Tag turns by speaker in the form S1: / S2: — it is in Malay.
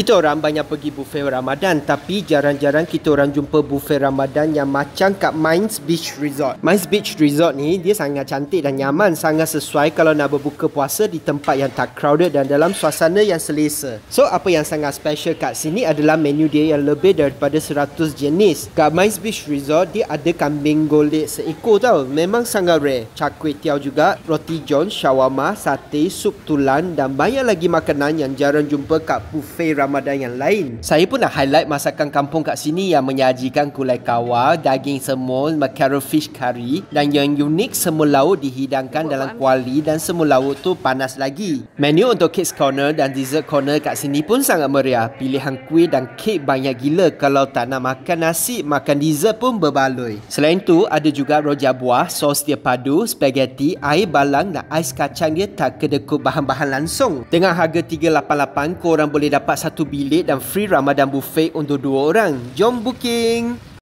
S1: kita orang banyak pergi buffet Ramadan tapi jarang-jarang kita orang jumpa buffet Ramadan yang macam kat Mines Beach Resort. Mines Beach Resort ni dia sangat cantik dan nyaman sangat sesuai kalau nak berbuka puasa di tempat yang tak crowded dan dalam suasana yang selesa. So apa yang sangat special kat sini adalah menu dia yang lebih daripada 100 jenis. Kat Mines Beach Resort dia ada kambing golek seekor tau. Memang sangat rare. Char kway tiao juga, roti john, shawarma, sate, sup tulang dan banyak lagi makanan yang jarang jumpa kat buffet Ramadan Ramadan yang lain. Saya pun nak highlight masakan kampung kat sini yang menyajikan kulai kawal, daging semul, mackerel fish curry dan yang unik semul laut dihidangkan dalam kuali dan semul laut tu panas lagi. Menu untuk kids corner dan dessert corner kat sini pun sangat meriah. Pilihan kuih dan kek banyak gila kalau tak nak makan nasi, makan dessert pun berbaloi. Selain tu, ada juga rojak buah, sos dia padu, spaghetti, air balang dan ais kacang dia tak kedekut bahan-bahan langsung. Dengan harga RM388, korang boleh dapat satu satu bilik dan free Ramadan buffet untuk dua orang. Jom booking!